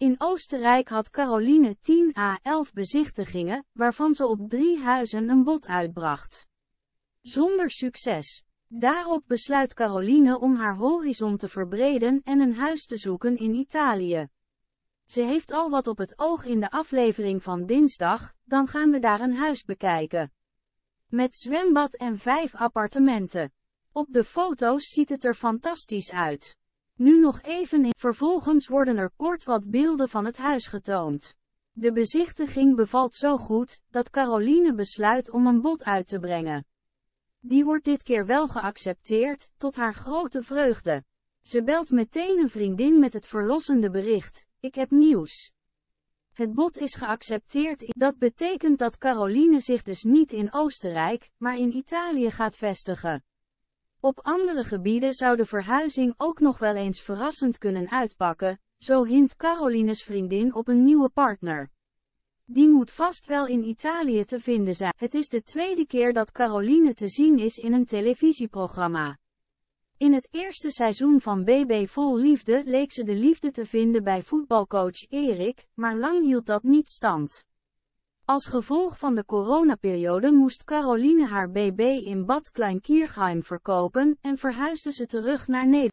In Oostenrijk had Caroline 10 à 11 bezichtigingen, waarvan ze op drie huizen een bod uitbracht. Zonder succes. Daarop besluit Caroline om haar horizon te verbreden en een huis te zoeken in Italië. Ze heeft al wat op het oog in de aflevering van dinsdag, dan gaan we daar een huis bekijken. Met zwembad en vijf appartementen. Op de foto's ziet het er fantastisch uit. Nu nog even in. Vervolgens worden er kort wat beelden van het huis getoond. De bezichtiging bevalt zo goed, dat Caroline besluit om een bod uit te brengen. Die wordt dit keer wel geaccepteerd, tot haar grote vreugde. Ze belt meteen een vriendin met het verlossende bericht, ik heb nieuws. Het bod is geaccepteerd, dat betekent dat Caroline zich dus niet in Oostenrijk, maar in Italië gaat vestigen. Op andere gebieden zou de verhuizing ook nog wel eens verrassend kunnen uitpakken, zo hint Carolines vriendin op een nieuwe partner. Die moet vast wel in Italië te vinden zijn. Het is de tweede keer dat Caroline te zien is in een televisieprogramma. In het eerste seizoen van BB Vol Liefde leek ze de liefde te vinden bij voetbalcoach Erik, maar lang hield dat niet stand. Als gevolg van de coronaperiode moest Caroline haar BB in Bad Kleinkiergeheim verkopen en verhuisde ze terug naar Nederland.